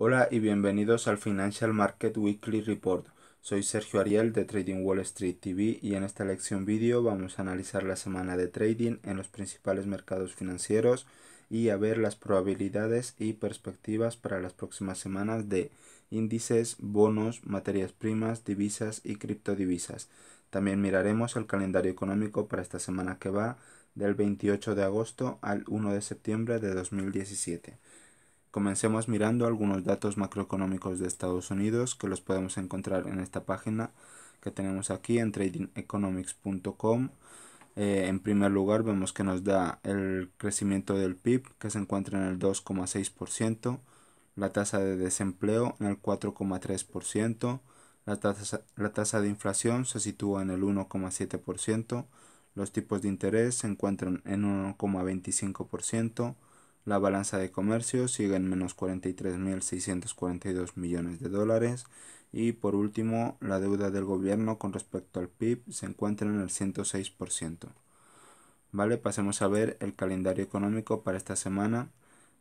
Hola y bienvenidos al Financial Market Weekly Report. Soy Sergio Ariel de Trading Wall Street TV y en esta lección vídeo vamos a analizar la semana de trading en los principales mercados financieros y a ver las probabilidades y perspectivas para las próximas semanas de índices, bonos, materias primas, divisas y criptodivisas. También miraremos el calendario económico para esta semana que va del 28 de agosto al 1 de septiembre de 2017. Comencemos mirando algunos datos macroeconómicos de Estados Unidos que los podemos encontrar en esta página que tenemos aquí en tradingeconomics.com. Eh, en primer lugar vemos que nos da el crecimiento del PIB que se encuentra en el 2,6%, la tasa de desempleo en el 4,3%, la tasa, la tasa de inflación se sitúa en el 1,7%, los tipos de interés se encuentran en 1,25%, la balanza de comercio sigue en menos 43.642 millones de dólares. Y por último, la deuda del gobierno con respecto al PIB se encuentra en el 106%. ¿Vale? Pasemos a ver el calendario económico para esta semana.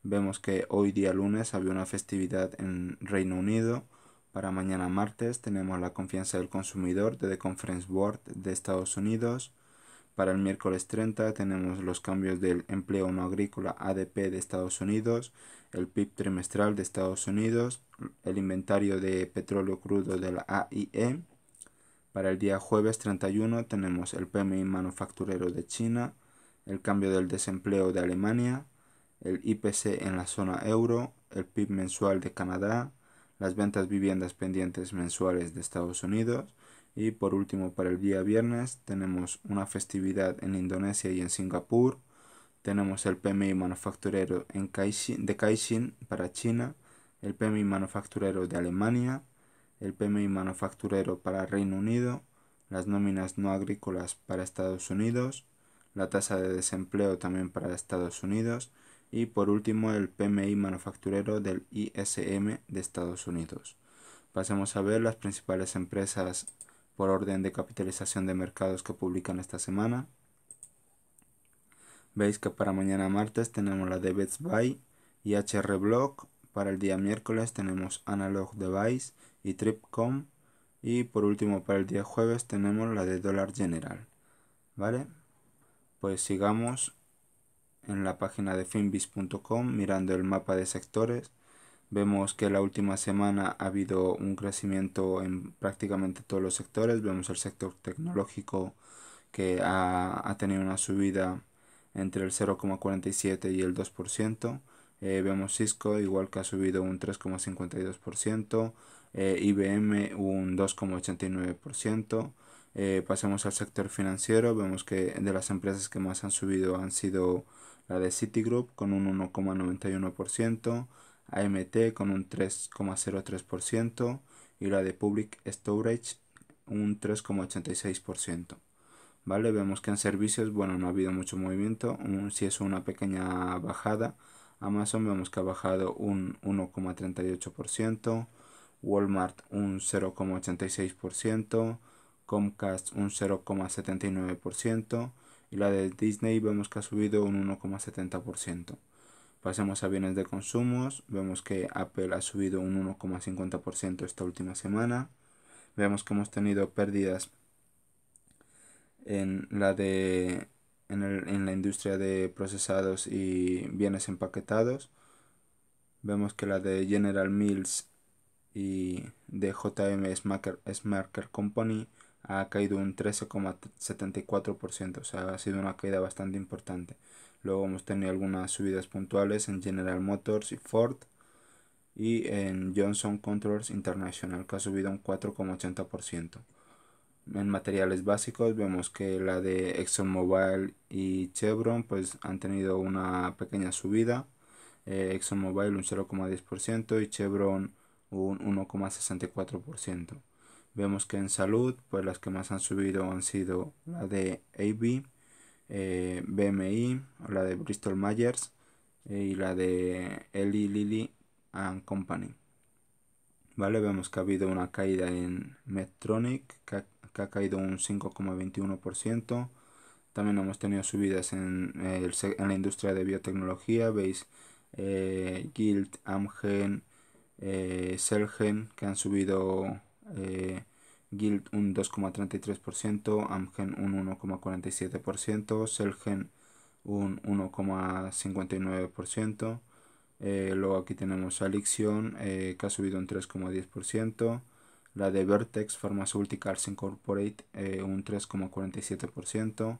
Vemos que hoy día lunes había una festividad en Reino Unido. Para mañana martes tenemos la confianza del consumidor de The Conference Board de Estados Unidos. Para el miércoles 30 tenemos los cambios del empleo no agrícola ADP de Estados Unidos, el PIB trimestral de Estados Unidos, el inventario de petróleo crudo de la AIE. Para el día jueves 31 tenemos el PMI manufacturero de China, el cambio del desempleo de Alemania, el IPC en la zona euro, el PIB mensual de Canadá, las ventas viviendas pendientes mensuales de Estados Unidos, y por último, para el día viernes tenemos una festividad en Indonesia y en Singapur. Tenemos el PMI manufacturero en Kaixin, de Kaishin para China, el PMI manufacturero de Alemania, el PMI manufacturero para Reino Unido, las nóminas no agrícolas para Estados Unidos, la tasa de desempleo también para Estados Unidos y por último el PMI manufacturero del ISM de Estados Unidos. Pasemos a ver las principales empresas por orden de capitalización de mercados que publican esta semana. Veis que para mañana martes tenemos la de Best Buy y HR Block. Para el día miércoles tenemos Analog Device y Tripcom. Y por último para el día jueves tenemos la de Dollar General. ¿Vale? Pues sigamos en la página de finbis.com mirando el mapa de sectores Vemos que la última semana ha habido un crecimiento en prácticamente todos los sectores. Vemos el sector tecnológico que ha, tenido una subida entre el 0,47 y el 2%. Eh, vemos Cisco igual que ha subido un 3,52%, eh, IBM un 2,89%. Eh, pasemos al sector financiero, vemos que de las empresas que más han subido han sido la de Citigroup con un 1,91%, AMT con un 3,03% y la de Public Storage un 3,86%. ¿Vale? Vemos que en servicios, bueno, no ha habido mucho movimiento, si es una pequeña bajada. Amazon vemos que ha bajado un 1,38%, Walmart un 0,86%, Comcast un 0,79% y la de Disney vemos que ha subido un 1,70%. Pasemos a bienes de consumos, vemos que Apple ha subido un 1,50% esta última semana. Vemos que hemos tenido pérdidas en la de en, en la industria de procesados y bienes empaquetados. Vemos que la de General Mills y de JM Smarker Company ha caído un 13,74%, o sea, ha sido una caída bastante importante. Luego hemos tenido algunas subidas puntuales en General Motors y Ford y en Johnson Controls International que ha subido un 4,80%. En materiales básicos vemos que la de ExxonMobil y Chevron pues han tenido una pequeña subida. Eh, ExxonMobil un 0,10% y Chevron un 1,64%. Vemos que en salud pues las que más han subido han sido la de AB eh, BMI, la de Bristol Myers eh, y la de Eli Lilly and Company. Vale, vemos que ha habido una caída en Medtronic, que ha, caído un 5,21%. También hemos tenido subidas en, en la industria de biotecnología. Veis eh, Guild, Amgen, eh, Selgen, que han subido Guild un 2,33%, Amgen un 1,47%, Selgen un 1,59%, eh, luego aquí tenemos Alixion eh, que ha subido un 3,10%, la de Vertex Pharmaceuticals Incorporate eh, un 3,47%,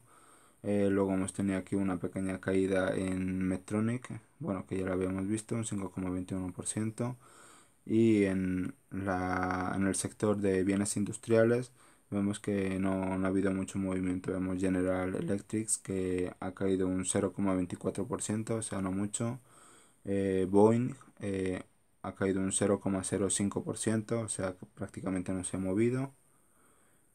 luego hemos tenido aquí una pequeña caída en Medtronic, bueno que ya la habíamos visto, un 5,21%, y en, en el sector de bienes industriales vemos que no, ha habido mucho movimiento. Vemos General Electric que ha caído un 0,24%, o sea, no mucho. Eh, Boeing eh, ha caído un 0,05%, o sea, prácticamente no se ha movido.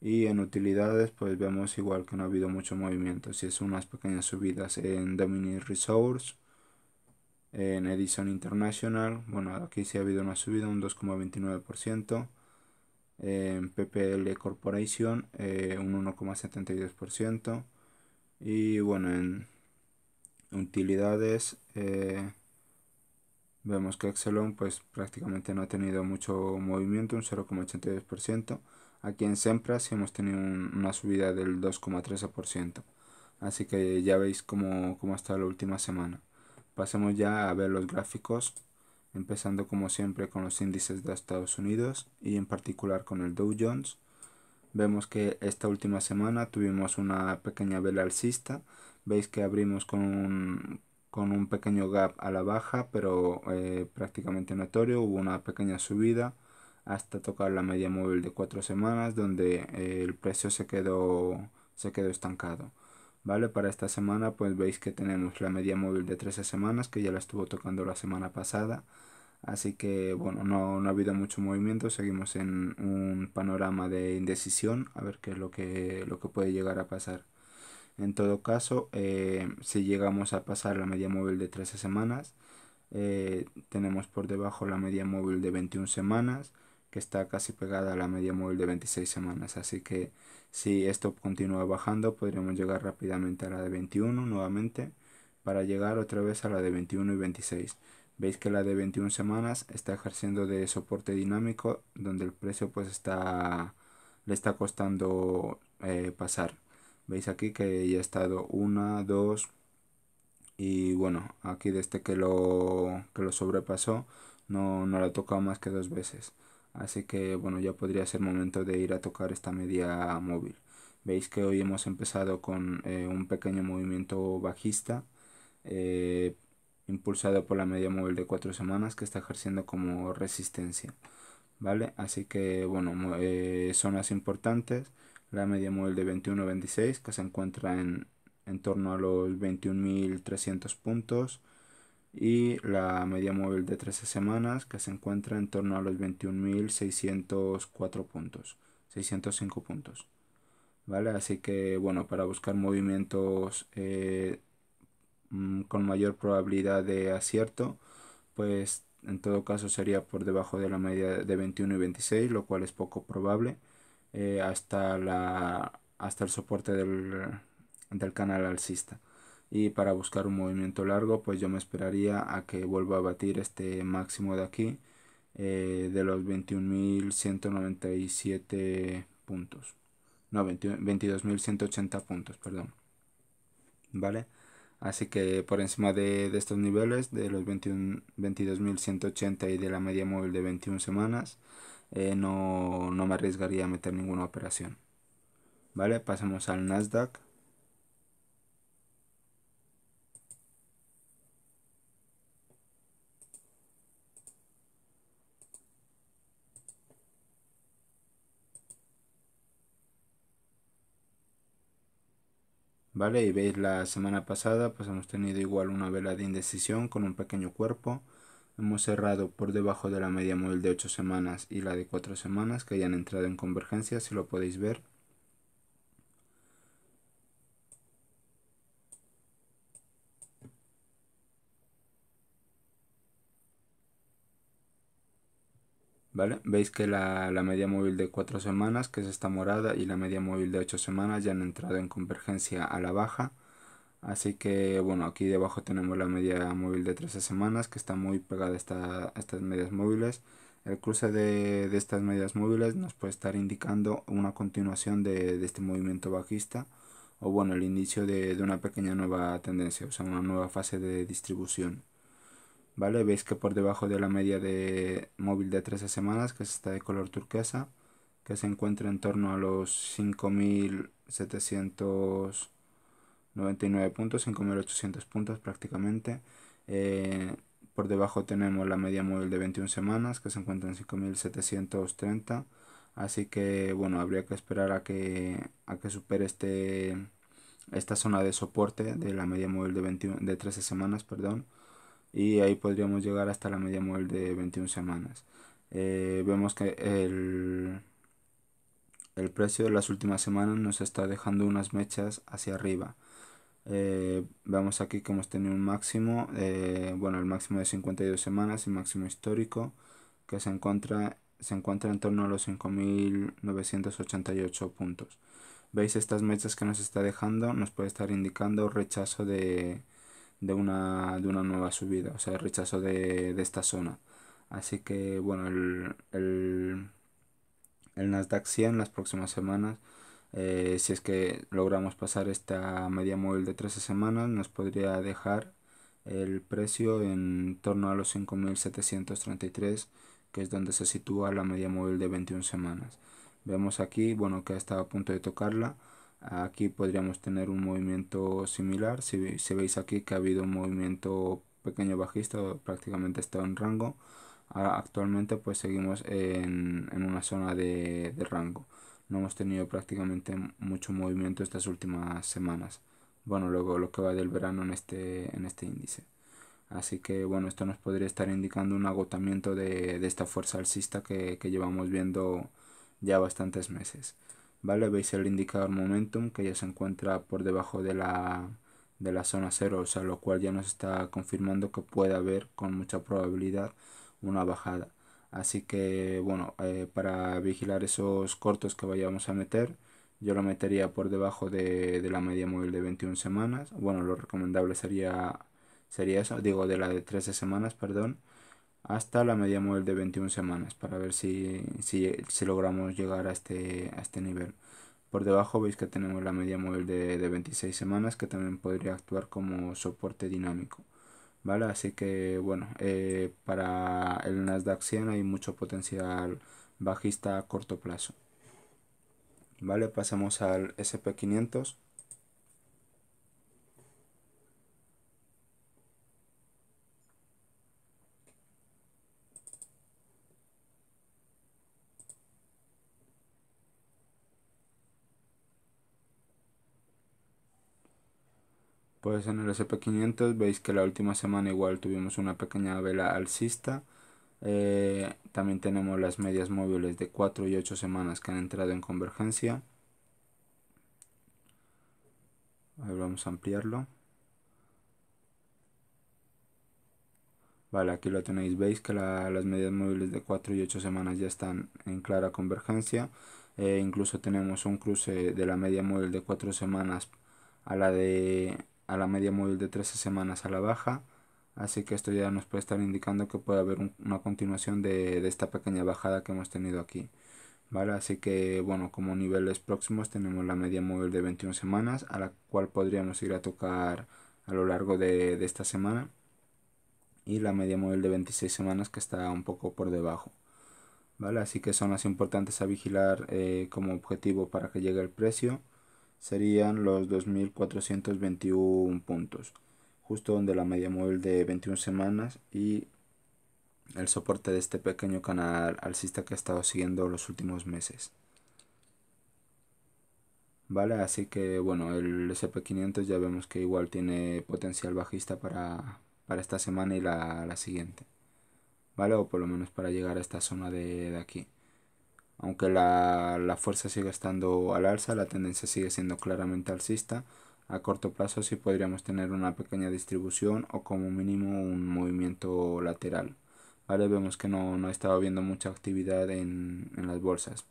Y en utilidades, pues vemos igual que no ha habido mucho movimiento. Si es unas pequeñas subidas en Dominion Resource, en Edison International, bueno, aquí sí ha habido una subida, un 2,29%. En PPL Corporation, eh, un 1,72%. Y bueno, en utilidades, eh, vemos que Exelon pues prácticamente no ha tenido mucho movimiento, un 0,82%. Aquí en Sempra sí hemos tenido una subida del 2,13%. Así que ya veis cómo, cómo está la última semana. Pasemos ya a ver los gráficos, empezando como siempre con los índices de Estados Unidos y en particular con el Dow Jones. Vemos que esta última semana tuvimos una pequeña vela alcista. Veis que abrimos con un, pequeño gap a la baja, pero eh, prácticamente notorio. Hubo una pequeña subida hasta tocar la media móvil de cuatro semanas, donde eh, el precio se quedó estancado. ¿vale? Para esta semana pues veis que tenemos la media móvil de 13 semanas que ya la estuvo tocando la semana pasada. Así que bueno, no, ha habido mucho movimiento, seguimos en un panorama de indecisión, a ver qué es lo que, lo que puede llegar a pasar. En todo caso, eh, si llegamos a pasar la media móvil de 13 semanas, eh, tenemos por debajo la media móvil de 21 semanas, que está casi pegada a la media móvil de 26 semanas. Así que si esto continúa bajando, podríamos llegar rápidamente a la de 21 nuevamente para llegar otra vez a la de 21 y 26. Veis que la de 21 semanas está ejerciendo de soporte dinámico donde el precio pues está le está costando eh, pasar. Veis aquí que ya ha estado una, dos y bueno, aquí desde que lo, que lo sobrepasó no, no lo ha tocado más que dos veces así que bueno ya podría ser momento de ir a tocar esta media móvil veis que hoy hemos empezado con eh, un pequeño movimiento bajista eh, impulsado por la media móvil de 4 semanas que está ejerciendo como resistencia vale así que bueno eh, zonas importantes la media móvil de 21-26 que se encuentra en torno a los 21.300 puntos y la media móvil de 13 semanas que se encuentra en torno a los 21.604 puntos, 605 puntos. ¿Vale? Así que bueno, para buscar movimientos eh, mm, con mayor probabilidad de acierto, pues en todo caso sería por debajo de la media de 21 y 26, lo cual es poco probable, eh, hasta, la, hasta el soporte del canal alcista y para buscar un movimiento largo pues yo me esperaría a que vuelva a batir este máximo de aquí eh, de los 21.197 puntos no 22.180 puntos perdón vale así que por encima de, estos niveles de los 22.180 y de la media móvil de 21 semanas eh, no, no me arriesgaría a meter ninguna operación vale pasamos al nasdaq Y veis la semana pasada, pues hemos tenido igual una vela de indecisión con un pequeño cuerpo. Hemos cerrado por debajo de la media móvil de 8 semanas y la de 4 semanas que hayan entrado en convergencia, si lo podéis ver. Veis que la, media móvil de 4 semanas, que es esta morada, y la media móvil de 8 semanas ya han entrado en convergencia a la baja. Así que bueno, aquí debajo tenemos la media móvil de 13 semanas, que está muy pegada a, estas medias móviles. El cruce de, estas medias móviles nos puede estar indicando una continuación de, este movimiento bajista o bueno, el inicio de, de una pequeña nueva tendencia, o sea, una nueva fase de distribución. ¿vale? Veis que por debajo de la media de móvil de 13 semanas, que es esta de color turquesa, que se encuentra en torno a los 5.799 puntos, 5.800 puntos prácticamente. Eh, por debajo tenemos la media móvil de 21 semanas, que se encuentra en 5.730. Así que bueno, habría que esperar a que, a que supere este, esta zona de soporte de la media móvil de, de 13 semanas, perdón, y ahí podríamos llegar hasta la media móvil de 21 semanas. Eh, vemos que el, el precio de las últimas semanas nos está dejando unas mechas hacia arriba. Eh, vemos aquí que hemos tenido un máximo, eh, bueno, el máximo de 52 semanas, y máximo histórico, que se encuentra, se encuentra en torno a los 5.988 puntos. ¿Veis estas mechas que nos está dejando? Nos puede estar indicando rechazo de, de una, de una nueva subida, o sea, el rechazo de, esta zona. Así que, bueno, el, el, el Nasdaq 100 las próximas semanas, eh, si es que logramos pasar esta media móvil de 13 semanas, nos podría dejar el precio en torno a los 5.733, que es donde se sitúa la media móvil de 21 semanas. Vemos aquí, bueno, que ha estado a punto de tocarla, Aquí podríamos tener un movimiento similar. Si, veis aquí que ha habido un movimiento pequeño bajista, prácticamente está en rango. actualmente pues seguimos en, una zona de, rango. No hemos tenido prácticamente mucho movimiento estas últimas semanas. Bueno, luego lo que va del verano en este, en este índice. Así que bueno, esto nos podría estar indicando un agotamiento de, esta fuerza alcista que llevamos viendo ya bastantes meses. ¿vale? Veis el indicador momentum que ya se encuentra por debajo de la, de la zona cero, o sea, lo cual ya nos está confirmando que puede haber con mucha probabilidad una bajada. Así que, bueno, eh, para vigilar esos cortos que vayamos a meter, yo lo metería por debajo de, de, la media móvil de 21 semanas. Bueno, lo recomendable sería, sería eso, digo, de la de 13 semanas, perdón hasta la media móvil de 21 semanas para ver si, logramos llegar a este, a este nivel. Por debajo veis que tenemos la media móvil de, 26 semanas que también podría actuar como soporte dinámico. ¿Vale? Así que bueno, eh, para el Nasdaq 100 hay mucho potencial bajista a corto plazo. ¿Vale? Pasamos al SP500 Pues en el SP500 veis que la última semana igual tuvimos una pequeña vela alcista. Eh, también tenemos las medias móviles de 4 y 8 semanas que han entrado en convergencia. A vamos a ampliarlo. Vale, aquí lo tenéis, veis que las medias móviles de 4 y 8 semanas ya están en clara convergencia. Eh, incluso tenemos un cruce de la media móvil de 4 semanas a la de la media móvil de 13 semanas a la baja. Así que esto ya nos puede estar indicando que puede haber una continuación de, esta pequeña bajada que hemos tenido aquí. ¿Vale? Así que bueno, como niveles próximos tenemos la media móvil de 21 semanas, a la cual podríamos ir a tocar a lo largo de, esta semana. Y la media móvil de 26 semanas que está un poco por debajo. ¿Vale? Así que son las importantes a vigilar eh, como objetivo para que llegue el precio serían los 2.421 puntos, justo donde la media móvil de 21 semanas y el soporte de este pequeño canal alcista que ha estado siguiendo los últimos meses. Vale, así que bueno, el SP500 ya vemos que igual tiene potencial bajista para, para esta semana y la, la, siguiente. Vale, o por lo menos para llegar a esta zona de, de aquí. Aunque la, fuerza sigue estando al alza, la tendencia sigue siendo claramente alcista. A corto plazo sí podríamos tener una pequeña distribución o como mínimo un movimiento lateral. ¿Vale? Vemos que no, no ha estado habiendo mucha actividad en, las bolsas.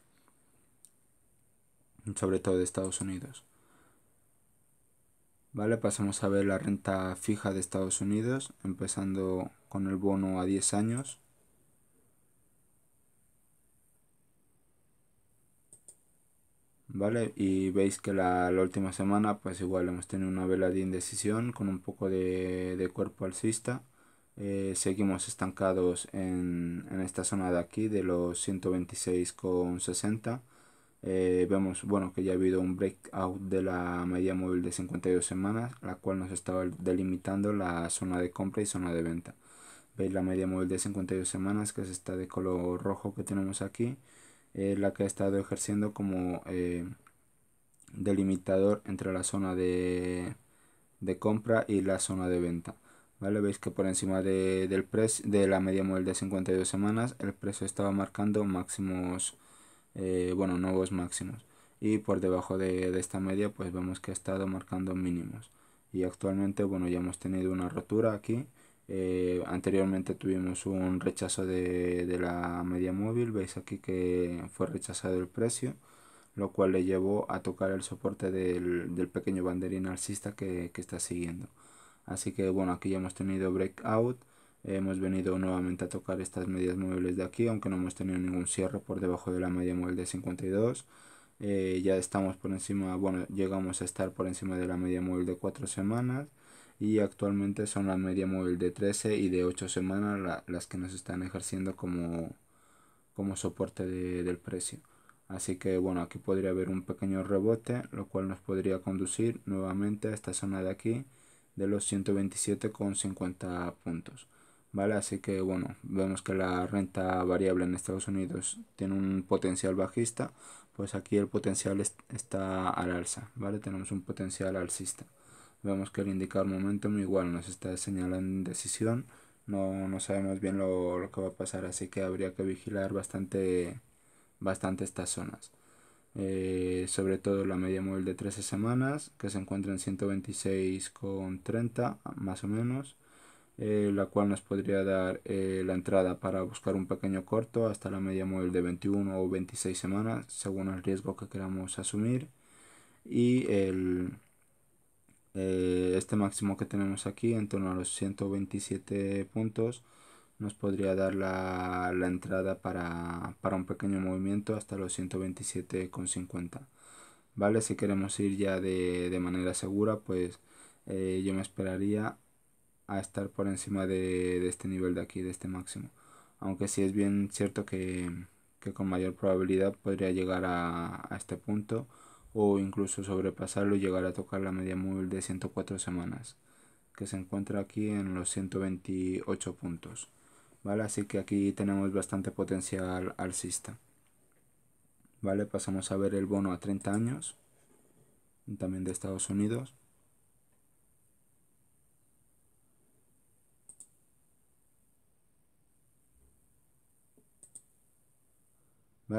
Sobre todo de Estados Unidos. Vale, pasamos a ver la renta fija de Estados Unidos, empezando con el bono a 10 años. ¿vale? Y veis que la, última semana pues igual hemos tenido una vela de indecisión con un poco de, de cuerpo alcista. Eh, seguimos estancados en, en, esta zona de aquí de los 126,60. Eh, vemos bueno que ya ha habido un breakout de la media móvil de 52 semanas, la cual nos estaba delimitando la zona de compra y zona de venta. Veis la media móvil de 52 semanas que es esta de color rojo que tenemos aquí es eh, la que ha estado ejerciendo como eh, delimitador entre la zona de, compra y la zona de venta. ¿Vale? Veis que por encima de, del precio de la media móvil de 52 semanas el precio estaba marcando máximos, eh, bueno, nuevos máximos. Y por debajo de, de esta media pues vemos que ha estado marcando mínimos. Y actualmente, bueno, ya hemos tenido una rotura aquí eh, anteriormente tuvimos un rechazo de, la media móvil, veis aquí que fue rechazado el precio, lo cual le llevó a tocar el soporte del, pequeño banderín alcista que, está siguiendo. Así que bueno, aquí ya hemos tenido breakout, hemos venido nuevamente a tocar estas medias móviles de aquí, aunque no hemos tenido ningún cierre por debajo de la media móvil de 52. Eh, ya estamos por encima, bueno, llegamos a estar por encima de la media móvil de 4 semanas y actualmente son la media móvil de 13 y de 8 semanas las que nos están ejerciendo como, como soporte del precio. Así que bueno, aquí podría haber un pequeño rebote, lo cual nos podría conducir nuevamente a esta zona de aquí de los 127,50 puntos. ¿Vale? Así que bueno, vemos que la renta variable en Estados Unidos tiene un potencial bajista, pues aquí el potencial está al alza, ¿vale? Tenemos un potencial alcista. Vemos que el indicar momentum igual nos está señalando decisión No, no sabemos bien lo, lo, que va a pasar, así que habría que vigilar bastante, bastante estas zonas. Eh, sobre todo la media móvil de 13 semanas, que se encuentra en 126,30 más o menos, eh, la cual nos podría dar eh, la entrada para buscar un pequeño corto hasta la media móvil de 21 o 26 semanas, según el riesgo que queramos asumir. Y el, eh, este máximo que tenemos aquí en torno a los 127 puntos nos podría dar la, entrada para, un pequeño movimiento hasta los 127,50 vale si queremos ir ya de, manera segura pues eh, yo me esperaría a estar por encima de, este nivel de aquí de este máximo aunque si es bien cierto que, con mayor probabilidad podría llegar a este punto o incluso sobrepasarlo y llegar a tocar la media móvil de 104 semanas, que se encuentra aquí en los 128 puntos. ¿Vale? Así que aquí tenemos bastante potencial alcista. ¿Vale? Pasamos a ver el bono a 30 años, también de Estados Unidos.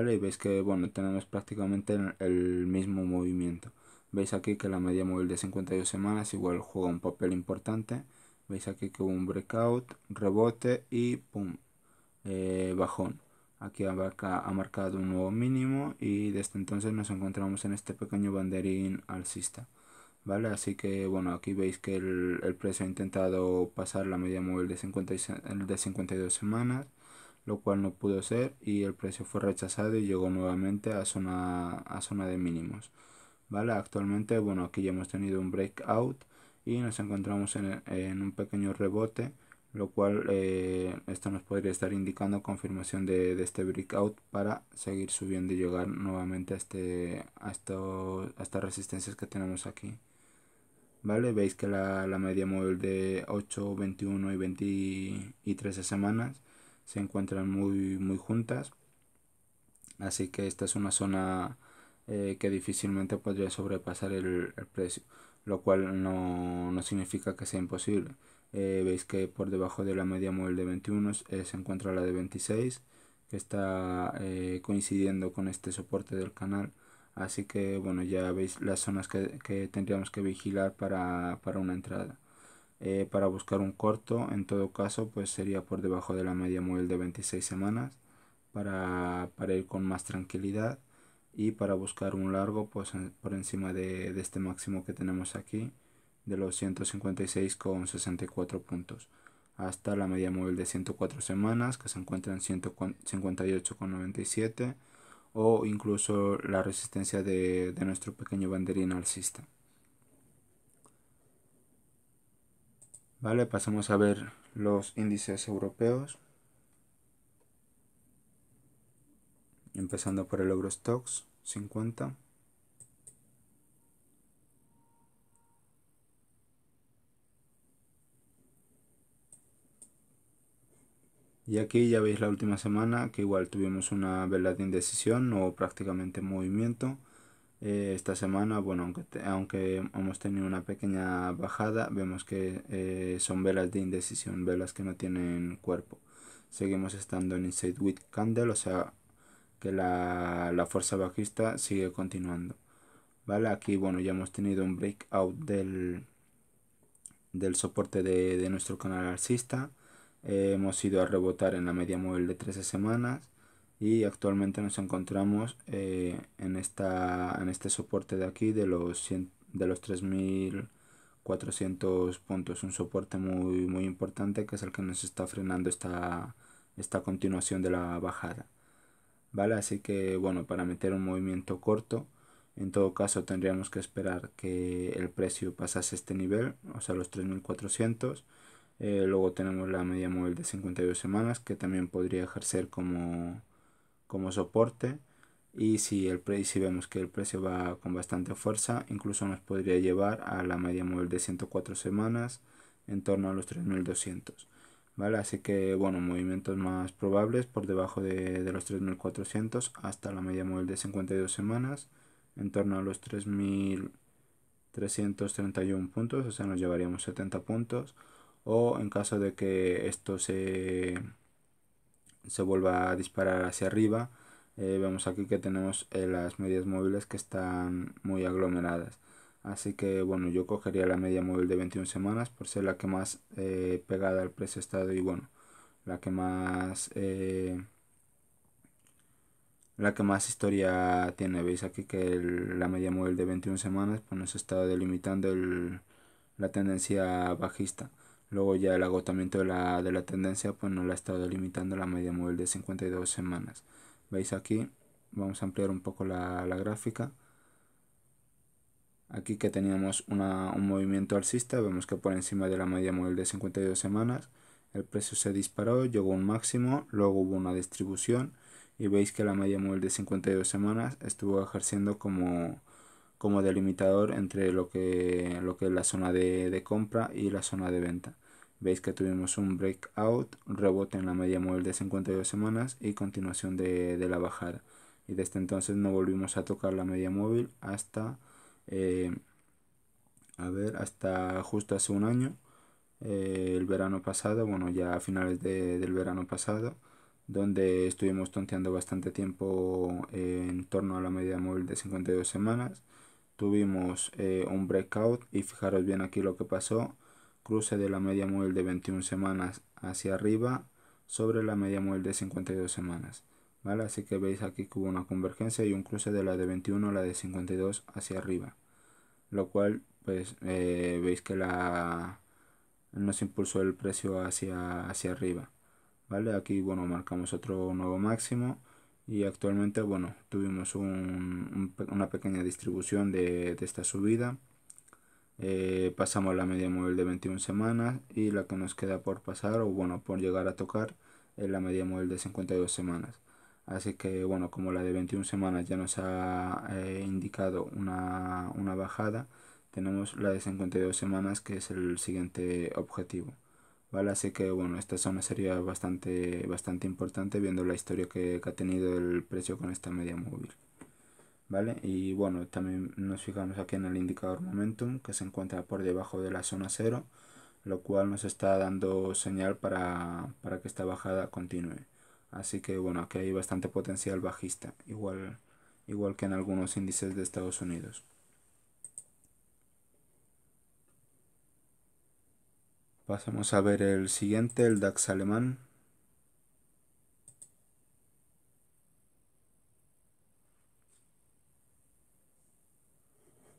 Y veis que, bueno, tenemos prácticamente el mismo movimiento. Veis aquí que la media móvil de 52 semanas igual juega un papel importante. Veis aquí que hubo un breakout, rebote y pum, eh, bajón. Aquí ha marcado un nuevo mínimo y desde entonces nos encontramos en este pequeño banderín alcista. ¿Vale? Así que bueno, aquí veis que el, precio ha intentado pasar la media móvil de, de 52 semanas lo cual no pudo ser y el precio fue rechazado y llegó nuevamente a zona, a zona de mínimos. ¿Vale? Actualmente, bueno, aquí ya hemos tenido un breakout y nos encontramos en, un pequeño rebote, lo cual eh, esto nos podría estar indicando confirmación de, este breakout para seguir subiendo y llegar nuevamente a, este, estas resistencias que tenemos aquí. ¿Vale? Veis que la, la media móvil de 8, 21 y 23 semanas se encuentran muy, muy juntas. Así que esta es una zona eh, que difícilmente podría sobrepasar el, precio, lo cual no, significa que sea imposible. Eh, veis que por debajo de la media móvil de 21 eh, se encuentra la de 26, que está coincidiendo con este soporte del canal. Así que bueno, ya veis las zonas que, tendríamos que vigilar para una entrada. Eh, para buscar un corto en todo caso pues sería por debajo de la media móvil de 26 semanas para, ir con más tranquilidad y para buscar un largo pues por encima de, este máximo que tenemos aquí de los 156,64 puntos hasta la media móvil de 104 semanas que se encuentra en 158,97 o incluso la resistencia de, de nuestro pequeño banderín alcista. Vale, pasamos a ver los índices europeos. Empezando por el Eurostox 50. Y aquí ya veis la última semana que igual tuvimos una vela de indecisión o prácticamente movimiento. Eh, esta semana, bueno, aunque, aunque hemos tenido una pequeña bajada, vemos que eh, son velas de indecisión, velas que no tienen cuerpo. Seguimos estando en Inside With Candle, o sea que la, fuerza bajista sigue continuando. ¿Vale? Aquí, bueno, ya hemos tenido un breakout del, del soporte de, nuestro canal alcista. Eh, hemos ido a rebotar en la media móvil de 13 semanas y actualmente nos encontramos eh, en, esta, en este soporte de aquí de los, de los 3.400 puntos, un soporte muy, muy importante que es el que nos está frenando esta, esta continuación de la bajada. ¿Vale? Así que bueno, para meter un movimiento corto, en todo caso tendríamos que esperar que el precio pasase este nivel, o sea los 3400. Eh, luego tenemos la media móvil de 52 semanas que también podría ejercer como, como soporte y si, el pre si vemos que el precio va con bastante fuerza, incluso nos podría llevar a la media móvil de 104 semanas en torno a los 3200. ¿Vale? Así que bueno, movimientos más probables por debajo de, de los 3.400 hasta la media móvil de 52 semanas, en torno a los 3.331 puntos, o sea, nos llevaríamos 70 puntos, o en caso de que esto se, se vuelva a disparar hacia arriba. Eh, vemos aquí que tenemos eh, las medias móviles que están muy aglomeradas. Así que bueno, yo cogería la media móvil de 21 semanas por ser la que más eh, pegada al precio estado y bueno, la que más la que más historia tiene. Veis aquí que la media móvil de 21 semanas pues, nos está delimitando la tendencia bajista. Luego ya el agotamiento de la, tendencia pues nos la ha estado delimitando la media móvil de 52 semanas. Veis aquí, vamos a ampliar un poco la, gráfica. Aquí que teníamos un movimiento alcista, vemos que por encima de la media móvil de 52 semanas el precio se disparó, llegó un máximo, luego hubo una distribución y veis que la media móvil de 52 semanas estuvo ejerciendo como, como delimitador entre lo que, lo que es la zona de compra y la zona de venta. Veis que tuvimos un breakout, rebote en la media móvil de 52 semanas y continuación de, la bajada. Y desde entonces no volvimos a tocar la media móvil hasta, eh, a ver, hasta justo hace un año, eh, el verano pasado, bueno, ya a finales del verano pasado, donde estuvimos tonteando bastante tiempo eh, en torno a la media móvil de 52 semanas. Tuvimos un breakout y fijaros bien aquí lo que pasó cruce de la media móvil de 21 semanas hacia arriba sobre la media móvil de 52 semanas. ¿Vale? Así que veis aquí que hubo una convergencia y un cruce de la de 21 a la de 52 hacia arriba. Lo cual, pues, eh, veis que la nos impulsó el precio hacia, hacia arriba. ¿Vale? Aquí, bueno, marcamos otro nuevo máximo y actualmente, bueno, tuvimos una pequeña distribución de, de esta subida. Eh, pasamos la media móvil de 21 semanas y la que nos queda por pasar o bueno por llegar a tocar es la media móvil de 52 semanas. Así que bueno, como la de 21 semanas ya nos ha eh, indicado una, bajada, tenemos la de 52 semanas que es el siguiente objetivo. ¿Vale? Así que bueno, esta zona sería bastante, bastante importante viendo la historia que ha tenido el precio con esta media móvil. ¿vale? Y bueno, también nos fijamos aquí en el indicador momentum que se encuentra por debajo de la zona cero, lo cual nos está dando señal para, que esta bajada continúe. Así que bueno, aquí hay bastante potencial bajista, igual, igual que en algunos índices de Estados Unidos. Pasamos a ver el siguiente, el DAX alemán.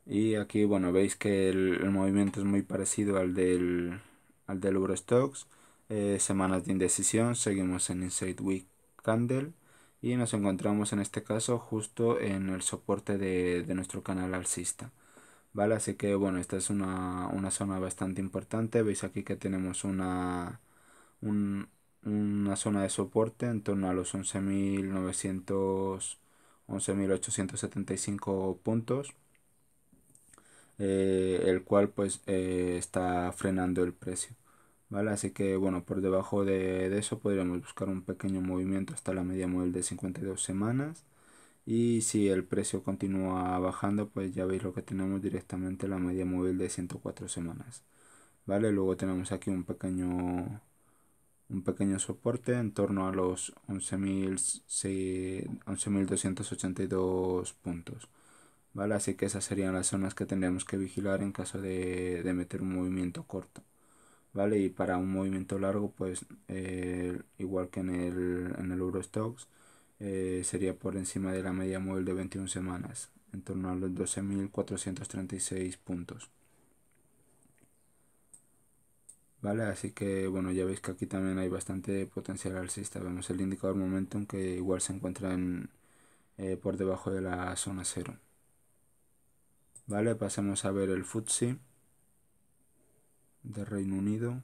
Y aquí, bueno, veis que el, movimiento es muy parecido al del, al del Eurostox. Eh, semanas de indecisión, seguimos en Inside Week Candle y nos encontramos en este caso justo en el soporte de, nuestro canal alcista. ¿Vale? Así que bueno, esta es una, zona bastante importante. Veis aquí que tenemos una, una zona de soporte en torno a los 11.900, 11.875 puntos. Eh, el cual pues eh, está frenando el precio. ¿Vale? Así que bueno, por debajo de, eso podríamos buscar un pequeño movimiento hasta la media móvil de 52 semanas. Y si el precio continúa bajando, pues ya veis lo que tenemos directamente la media móvil de 104 semanas. ¿Vale? Luego tenemos aquí un pequeño un pequeño soporte en torno a los 11.282 puntos. Así que esas serían las zonas que tendríamos que vigilar en caso de, meter un movimiento corto, ¿vale? Y para un movimiento largo, pues eh, igual que en el, en el Eurostox, eh, sería por encima de la media móvil de 21 semanas, en torno a los 12.436 puntos. ¿Vale? Así que bueno, ya veis que aquí también hay bastante potencial alcista. Vemos el indicador momentum que igual se encuentra eh, por debajo de la zona cero. Vale, pasemos a ver el FTSE de Reino Unido.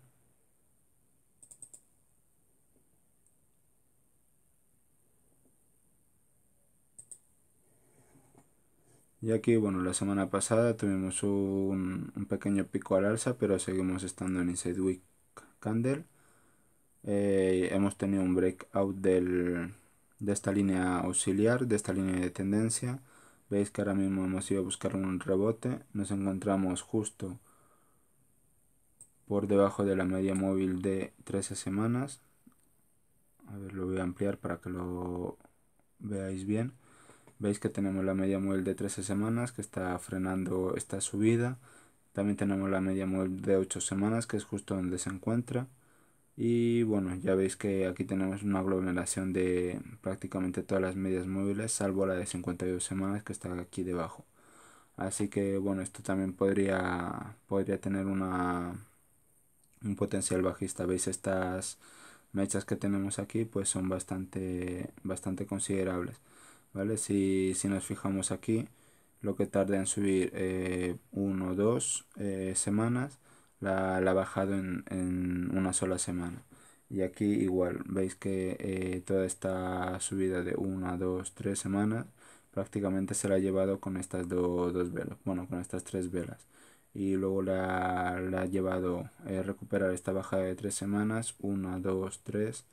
Y aquí, bueno, la semana pasada tuvimos un, pequeño pico al alza, pero seguimos estando en Inside Week Candle. Eh, hemos tenido un breakout de esta línea auxiliar, de esta línea de tendencia. Veis que ahora mismo hemos ido a buscar un rebote. Nos encontramos justo por debajo de la media móvil de 13 semanas. A ver, lo voy a ampliar para que lo veáis bien. Veis que tenemos la media móvil de 13 semanas que está frenando esta subida. También tenemos la media móvil de 8 semanas que es justo donde se encuentra. Y bueno, ya veis que aquí tenemos una aglomeración de prácticamente todas las medias móviles, salvo la de 52 semanas que está aquí debajo. Así que bueno, esto también podría, podría tener una, un potencial bajista. Veis estas mechas que tenemos aquí, pues son bastante, bastante considerables. ¿vale? Si, nos fijamos aquí, lo que tarda en subir 1 o 2 semanas la ha bajado en una sola semana, y aquí igual veis que eh, toda esta subida de 1, 2, 3 semanas prácticamente se la ha llevado con estas 3 velas, y luego la ha llevado a eh, recuperar esta bajada de 3 semanas: 1, 2, 3,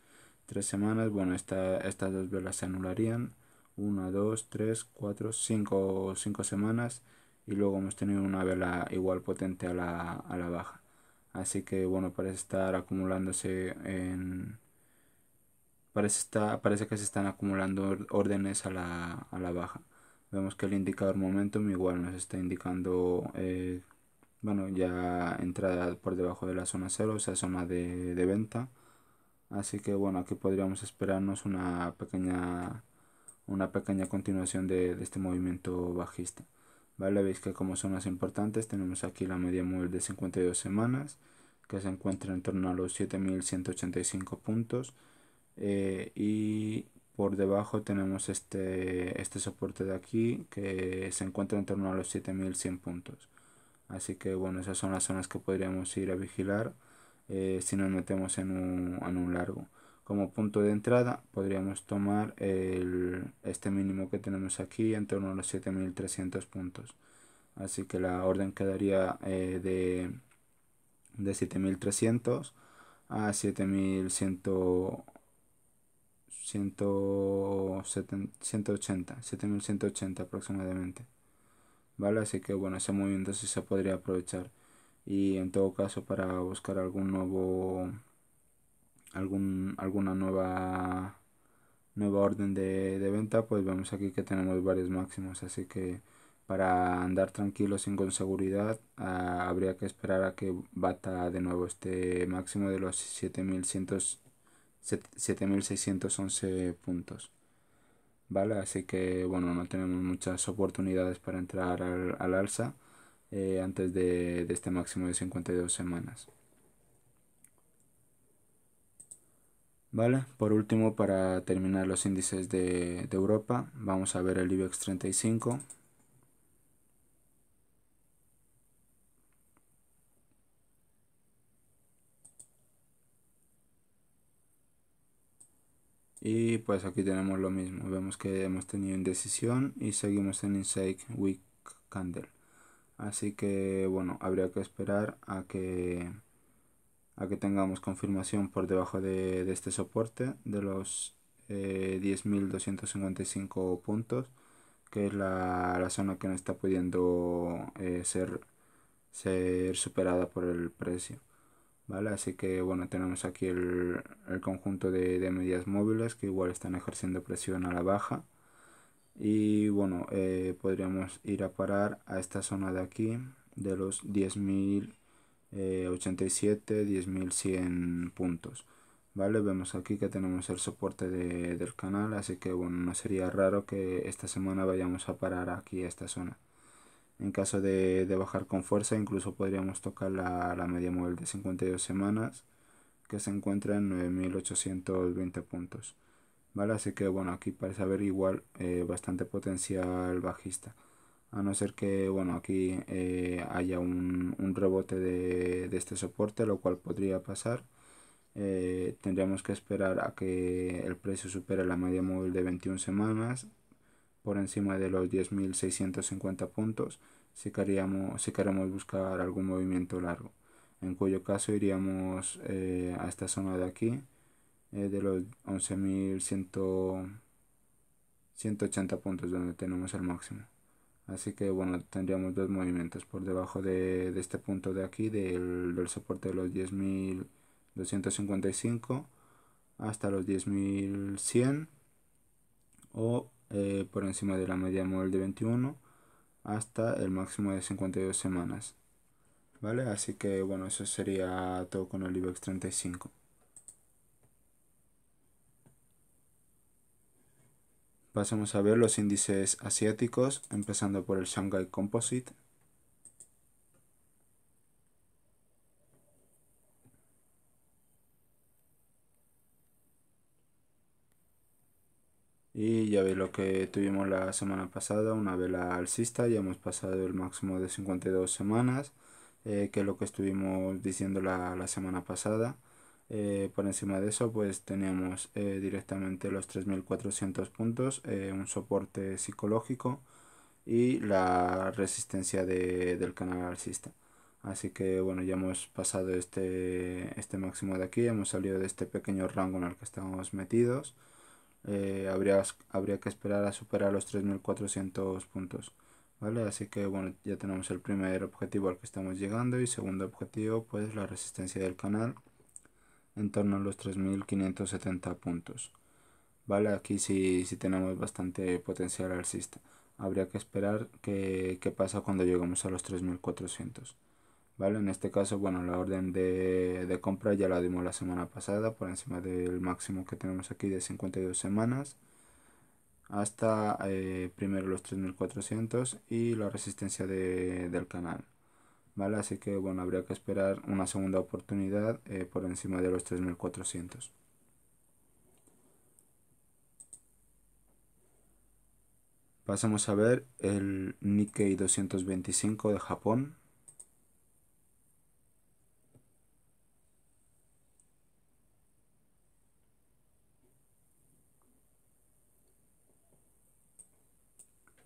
3 semanas. Bueno, estas 2 velas se anularían: 1, 2, 3, 4, 5 semanas y luego hemos tenido una vela igual potente a la, a la baja. Así que bueno, parece estar acumulándose en... Parece, parece que se están acumulando órdenes a la, baja. Vemos que el indicador momentum igual nos está indicando, eh, bueno, ya entrada por debajo de la zona 0, o sea, zona de, venta. Así que bueno, aquí podríamos esperarnos una pequeña, una pequeña continuación de este movimiento bajista. ¿vale? Veis que como zonas importantes tenemos aquí la media móvil de 52 semanas, que se encuentra en torno a los 7.185 puntos. Eh, y por debajo tenemos este, este, soporte de aquí, que se encuentra en torno a los 7.100 puntos. Así que bueno, esas son las zonas que podríamos ir a vigilar eh, si nos metemos en un largo. Como punto de entrada podríamos tomar este mínimo que tenemos aquí en torno a los 7300 puntos. Así que la orden quedaría eh, de, 7300 a 7180, aproximadamente. ¿Vale? Así que bueno, ese movimiento sí se podría aprovechar. Y en todo caso para buscar algún nuevo algún, alguna nueva, nueva orden de, venta, pues vemos aquí que tenemos varios máximos, así que para andar tranquilos sin con seguridad ah, habría que esperar a que bata de nuevo este máximo de los 7611 puntos. ¿Vale? Así que bueno, no tenemos muchas oportunidades para entrar al, al alza eh, antes de este máximo de 52 semanas. ¿Vale? Por último, para terminar los índices de, de Europa, vamos a ver el IBEX 35. Y pues aquí tenemos lo mismo, vemos que hemos tenido indecisión y seguimos en Inside Week Candle. Así que bueno, habría que esperar a que a que tengamos confirmación por debajo de, este soporte de los 10.255 eh, puntos que es la, zona que no está pudiendo eh, ser, ser superada por el precio. ¿Vale? Así que bueno, tenemos aquí el, conjunto de, de, medidas móviles que igual están ejerciendo presión a la baja. Y bueno, eh, podríamos ir a parar a esta zona de aquí, de los 10.000 87 eh, 10.100 puntos vale vemos aquí que tenemos el soporte del canal así que bueno no sería raro que esta semana vayamos a parar aquí a esta zona en caso de, bajar con fuerza incluso podríamos tocar la, media móvil de 52 semanas que se encuentra en 9.820 puntos vale así que bueno aquí parece haber igual eh, bastante potencial bajista a no ser que bueno aquí eh, haya un, rebote de, este soporte lo cual podría pasar eh, tendríamos que esperar a que el precio supere la media móvil de 21 semanas por encima de los 10.650 puntos si queríamos, si queremos buscar algún movimiento largo en cuyo caso iríamos eh, a esta zona de aquí de los 11.180 puntos donde tenemos el máximo así que bueno tendríamos dos movimientos por debajo de, este punto de aquí del, soporte de los 10.255 hasta los 10.100 o eh, por encima de la media móvil de 21 hasta el máximo de 52 semanas vale así que bueno eso sería todo con el IBEX 35 Pasemos a ver los índices asiáticos, empezando por el Shanghai Composite. Y ya veis lo que tuvimos la semana pasada, una vela alcista, ya hemos pasado el máximo de 52 semanas, eh, que es lo que estuvimos diciendo la semana pasada. Eh, por encima de eso, pues tenemos eh, directamente los 3.400 puntos, eh, un soporte psicológico y la resistencia del canal alcista. Así que bueno, ya hemos pasado este, este máximo de aquí, hemos salido de este pequeño rango en el que estamos metidos. habría, habría que esperar a superar los 3.400 puntos. ¿Vale? Así que bueno, ya tenemos el primer objetivo al que estamos llegando y segundo objetivo, pues la resistencia del canal en torno a los 3.570 puntos. Vale, aquí sí, sí, tenemos bastante potencial alcista. Habría que esperar qué que pasa cuando lleguemos a los 3.400. Vale, en este caso, bueno, la orden de, compra ya la dimos la semana pasada por encima del máximo que tenemos aquí de 52 semanas hasta eh, primero los 3400 y la resistencia del canal. Así que bueno, habría que esperar una segunda oportunidad eh, por encima de los 3400. Pasamos a ver el Nikkei 225 de Japón,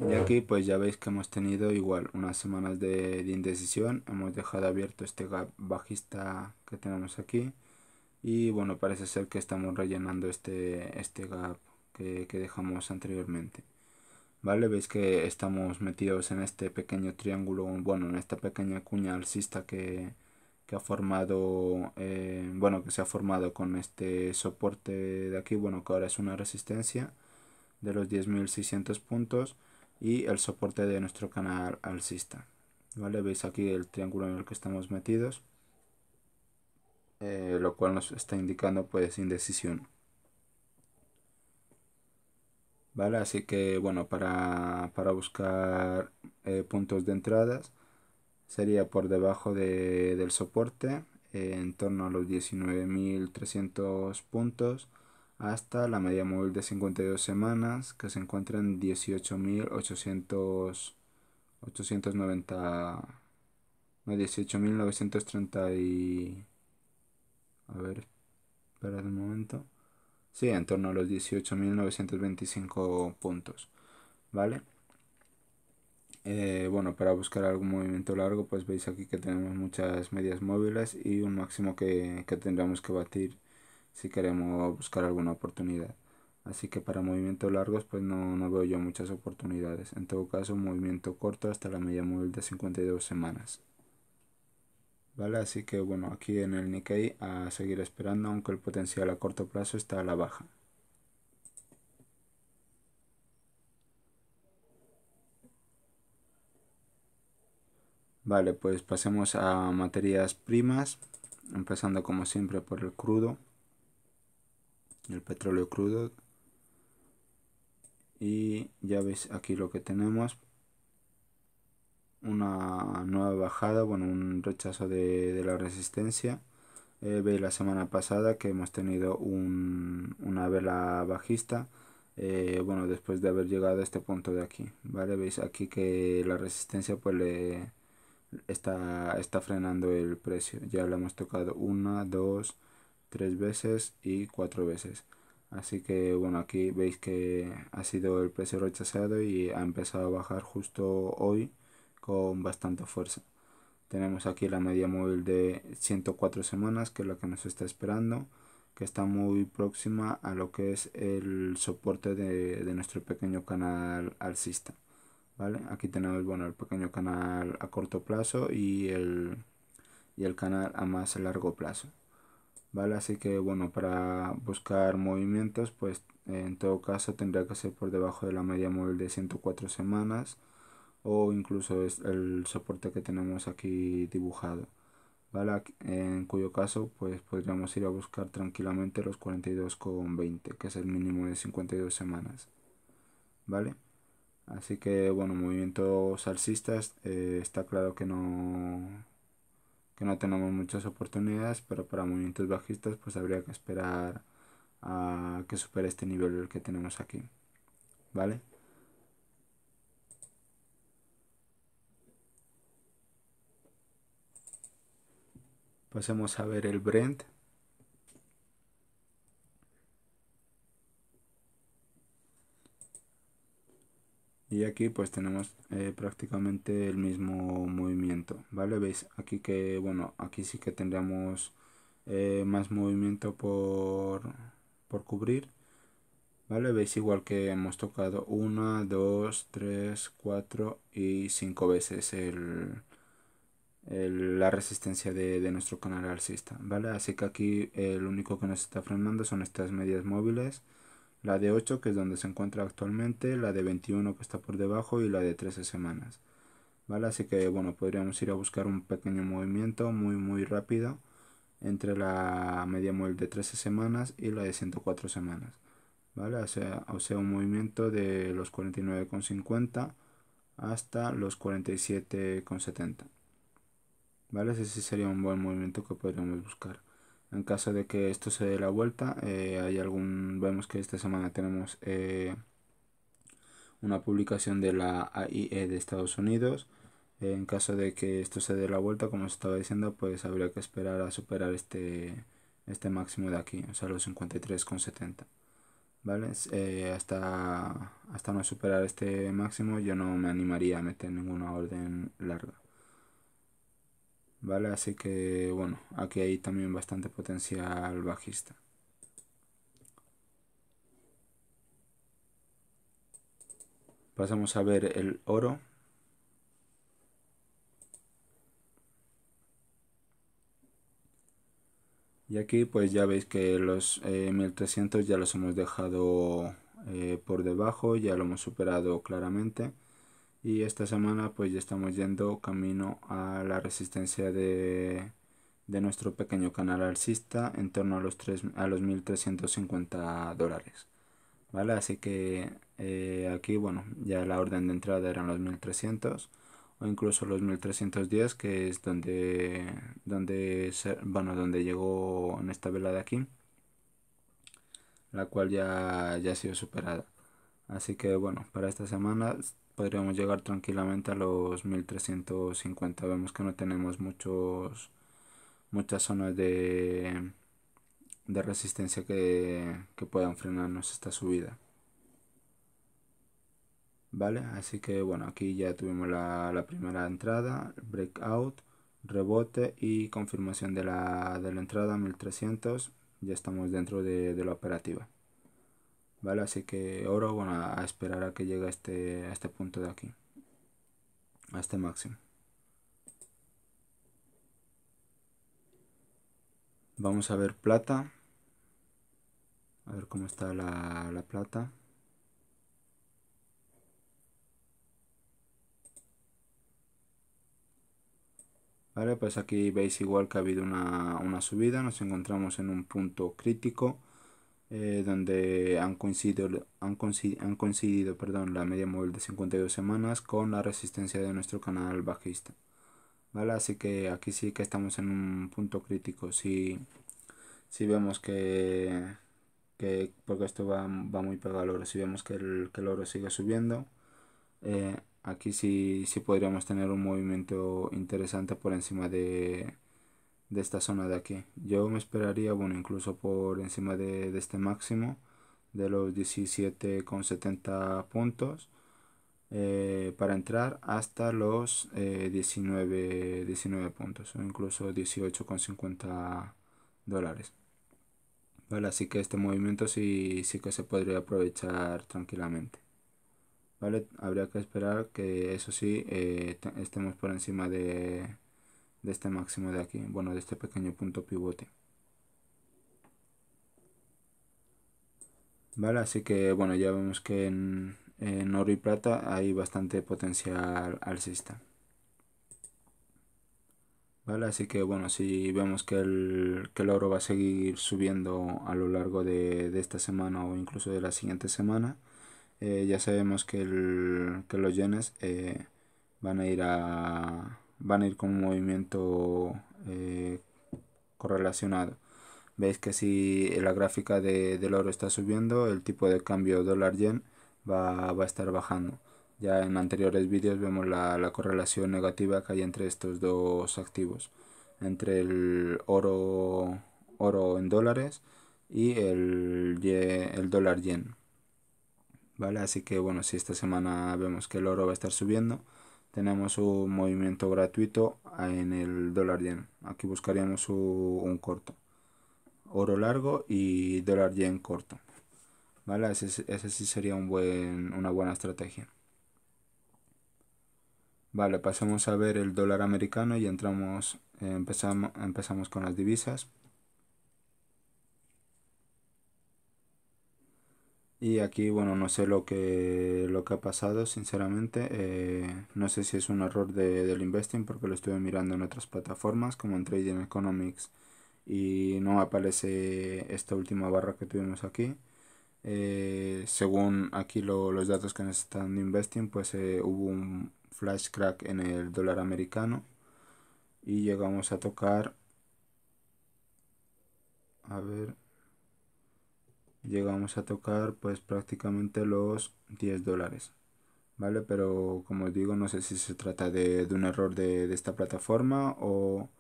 Y aquí pues ya veis que hemos tenido igual unas semanas de, indecisión, hemos dejado abierto este gap bajista que tenemos aquí y bueno parece ser que estamos rellenando este, este gap que, dejamos anteriormente. ¿Vale? Veis que estamos metidos en este pequeño triángulo, bueno en esta pequeña cuña alcista que, ha formado, eh, bueno que se ha formado con este soporte de aquí, bueno que ahora es una resistencia de los 10.600 puntos y el soporte de nuestro canal alcista. ¿Vale? Veis aquí el triángulo en el que estamos metidos, eh, lo cual nos está indicando pues indecisión. ¿Vale? Así que bueno, para, buscar eh, puntos de entradas sería por debajo del soporte, eh, en torno a los 19.300 puntos hasta la media móvil de 52 semanas que se encuentra en 18.890 no 18.930 y a ver espera un momento sí en torno a los 18.925 puntos vale eh, bueno para buscar algún movimiento largo pues veis aquí que tenemos muchas medias móviles y un máximo que, que tendremos que batir si queremos buscar alguna oportunidad. Así que para movimientos largos pues no, veo yo muchas oportunidades. En todo caso, movimiento corto hasta la media móvil de 52 semanas. ¿Vale? Así que bueno, aquí en el Nikkei a seguir esperando aunque el potencial a corto plazo está a la baja. Vale, pues pasemos a materias primas, empezando como siempre por el crudo el petróleo crudo y ya veis aquí lo que tenemos una nueva bajada bueno un rechazo de, la resistencia eh, veis la semana pasada que hemos tenido un, una vela bajista eh, bueno después de haber llegado a este punto de aquí vale veis aquí que la resistencia pues le está está frenando el precio ya le hemos tocado una dos tres veces y cuatro veces. Así que bueno, aquí veis que ha sido el precio rechazado y ha empezado a bajar justo hoy con bastante fuerza. Tenemos aquí la media móvil de 104 semanas, que es la que nos está esperando, que está muy próxima a lo que es el soporte de, nuestro pequeño canal alcista. ¿vale? Aquí tenemos bueno, el pequeño canal a corto plazo y y el canal a más largo plazo vale así que bueno para buscar movimientos pues en todo caso tendría que ser por debajo de la media móvil de 104 semanas o incluso es el soporte que tenemos aquí dibujado ¿vale? en cuyo caso pues podríamos ir a buscar tranquilamente los 42,20 que es el mínimo de 52 semanas vale así que bueno movimientos alcistas eh, está claro que no que no tenemos muchas oportunidades, pero para movimientos bajistas pues habría que esperar a que supere este nivel que tenemos aquí, ¿vale? Pasemos a ver el Brent. y aquí pues tenemos eh, prácticamente el mismo movimiento vale veis aquí que bueno aquí sí que tendríamos eh, más movimiento por, por cubrir vale veis igual que hemos tocado una dos tres cuatro y cinco veces el, la resistencia de, nuestro canal alcista vale así que aquí el único que nos está frenando son estas medias móviles la de 8 que es donde se encuentra actualmente, la de 21 que está por debajo y la de 13 semanas. ¿Vale? Así que bueno, podríamos ir a buscar un pequeño movimiento muy muy rápido entre la media móvil de 13 semanas y la de 104 semanas. ¿Vale? O sea, o sea un movimiento de los 49,50 hasta los 47,70. ¿Vale? Ese sería un buen movimiento que podríamos buscar. En caso de que esto se dé la vuelta, eh, hay algún, vemos que esta semana tenemos eh, una publicación de la AIE de Estados Unidos. Eh, en caso de que esto se dé la vuelta, como os estaba diciendo, pues habría que esperar a superar este, este máximo de aquí, o sea, los 53,70. ¿Vale? hasta, hasta no superar este máximo yo no me animaría a meter ninguna orden larga. ¿vale? Así que bueno, aquí hay también bastante potencial bajista. Pasamos a ver el oro. Y aquí pues ya veis que los 1300 eh, ya los hemos dejado eh, por debajo, ya lo hemos superado claramente. Y esta semana pues ya estamos yendo camino a la resistencia de, nuestro pequeño canal alcista en torno a los, a los 1.350 dólares. ¿Vale? Así que eh, aquí, bueno, ya la orden de entrada eran los 1.300 o incluso los 1.310 que es donde, donde, bueno, donde llegó en esta vela de aquí. La cual ya, ya ha sido superada. Así que bueno, para esta semana podríamos llegar tranquilamente a los 1350. Vemos que no tenemos muchos muchas zonas de, resistencia que, puedan frenarnos esta subida. ¿Vale? Así que bueno, aquí ya tuvimos la, primera entrada, breakout, rebote y confirmación de la, entrada 1300. Ya estamos dentro de la operativa. ¿vale? Así que oro, bueno, a esperar a que llegue a este, a este punto de aquí, a este máximo. Vamos a ver plata. A ver cómo está la, la plata. Vale, pues aquí veis igual que ha habido una, una subida, nos encontramos en un punto crítico eh, donde han coincidido, han han coincidido perdón, la media móvil de 52 semanas con la resistencia de nuestro canal bajista. ¿Vale? Así que aquí sí que estamos en un punto crítico. Si, si vemos que, que porque esto va, muy pegado al oro, si vemos que el, que oro sigue subiendo, eh, aquí sí, sí podríamos tener un movimiento interesante por encima de, de esta zona de aquí. Yo me esperaría, bueno, incluso por encima de, este máximo de los 17,70 puntos eh, para entrar hasta los 19, eh, 19 puntos o incluso 18,50 dólares. Vale, así que este movimiento sí, sí que se podría aprovechar tranquilamente. ¿Vale? Habría que esperar que eso sí eh, estemos por encima de, de este máximo de aquí, bueno, de este pequeño punto pivote. Vale, así que bueno, ya vemos que en, oro y plata hay bastante potencial alcista. Vale, así que bueno, si vemos que el, que el oro va a seguir subiendo a lo largo de, esta semana o incluso de la siguiente semana, eh, ya sabemos que, el, que los yenes eh, van a ir a, van a ir con un movimiento eh, correlacionado. Veis que si la gráfica del oro está subiendo, el tipo de cambio dólar-yen va, a estar bajando. Ya en anteriores vídeos vemos la, correlación negativa que hay entre estos dos activos, entre el oro, oro en dólares y el, el dólar yen. ¿Vale? Así que bueno, si esta semana vemos que el oro va a estar subiendo, tenemos un movimiento gratuito en el dólar yen. Aquí buscaríamos un corto. Oro largo y dólar yen corto. ¿Vale? Ese, sí sería un buen, una buena estrategia. Vale, pasamos a ver el dólar americano y entramos, empezamos, empezamos con las divisas. Y aquí, bueno, no sé lo que, lo que ha pasado, sinceramente. Eh, no sé si es un error del investing porque lo estuve mirando en otras plataformas como en Trading Economics y no aparece esta última barra que tuvimos aquí. Eh, según aquí los datos que nos están dando Investing, pues eh, hubo un flash crack en el dólar americano y llegamos a tocar... A ver, llegamos a tocar pues prácticamente los 10 dólares. ¿Vale? Pero como os digo, no sé si se trata de, un error de, esta plataforma o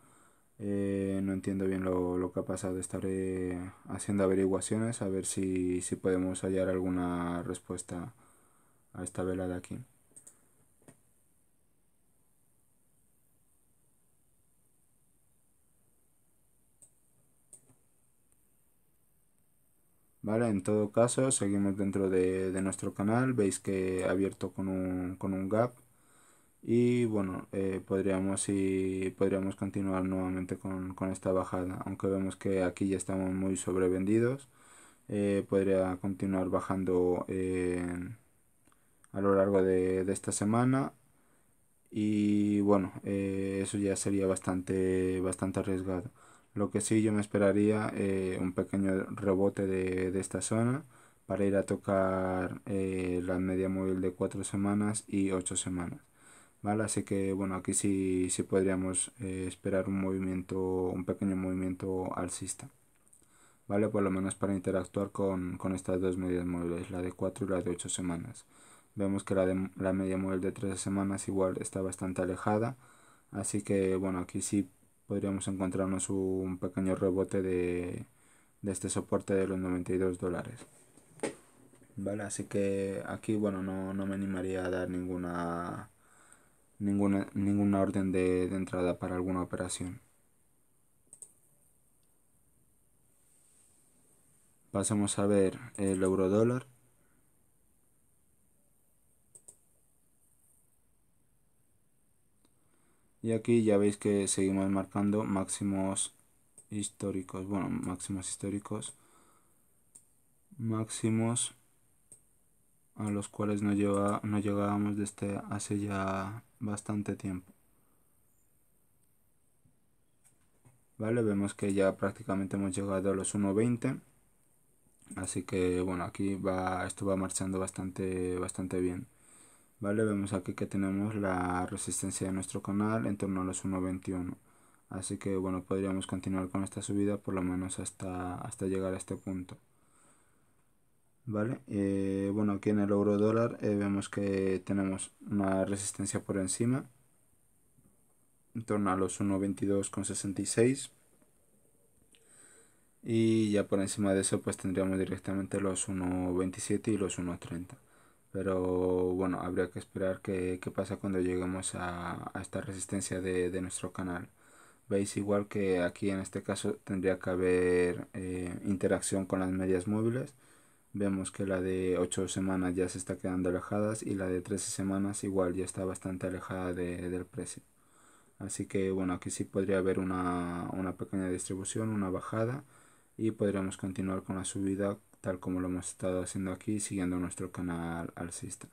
eh, no entiendo bien lo, que ha pasado. Estaré haciendo averiguaciones a ver si, si podemos hallar alguna respuesta a esta vela de aquí. Vale, en todo caso, seguimos dentro de, nuestro canal, veis que ha abierto con un, gap y bueno, eh, podríamos, y podríamos continuar nuevamente con, esta bajada, aunque vemos que aquí ya estamos muy sobrevendidos, eh, podría continuar bajando eh, a lo largo de, de, esta semana y bueno, eso ya sería bastante, bastante arriesgado. Lo que sí yo me esperaría eh, un pequeño rebote de, esta zona para ir a tocar eh, la media móvil de 4 semanas y 8 semanas. ¿Vale? Así que bueno, aquí sí, sí podríamos eh, esperar un movimiento, un pequeño movimiento alcista. ¿Vale? Por lo menos para interactuar con, con estas dos medias móviles, la de 4 y la de 8 semanas. Vemos que la, la media móvil de tres semanas igual está bastante alejada. Así que bueno, aquí sí podríamos encontrarnos un pequeño rebote de, este soporte de los 92 dólares. Vale, así que aquí, bueno, no, me animaría a dar ninguna, ninguna, ninguna orden de, de entrada para alguna operación. Pasemos a ver el euro dólar. y aquí ya veis que seguimos marcando máximos históricos bueno máximos históricos máximos a los cuales no, llegábamos desde hace ya bastante tiempo vale vemos que ya prácticamente hemos llegado a los 1.20 así que bueno aquí va esto va marchando bastante bastante bien vale vemos aquí que tenemos la resistencia de nuestro canal en torno a los 1.21 así que bueno podríamos continuar con esta subida por lo menos hasta, hasta llegar a este punto vale eh, bueno aquí en el euro dólar eh, vemos que tenemos una resistencia por encima en torno a los 1.22,66 y ya por encima de eso pues tendríamos directamente los 1.27 y los 1.30 pero bueno, habría que esperar qué, pasa cuando lleguemos a, esta resistencia de, nuestro canal. Veis igual que aquí en este caso tendría que haber eh, interacción con las medias móviles. Vemos que la de 8 semanas ya se está quedando alejadas y la de 13 semanas igual ya está bastante alejada del precio. Así que bueno, aquí sí podría haber una, una pequeña distribución, una bajada y podríamos continuar con la subida tal como lo hemos estado haciendo aquí siguiendo nuestro canal alcista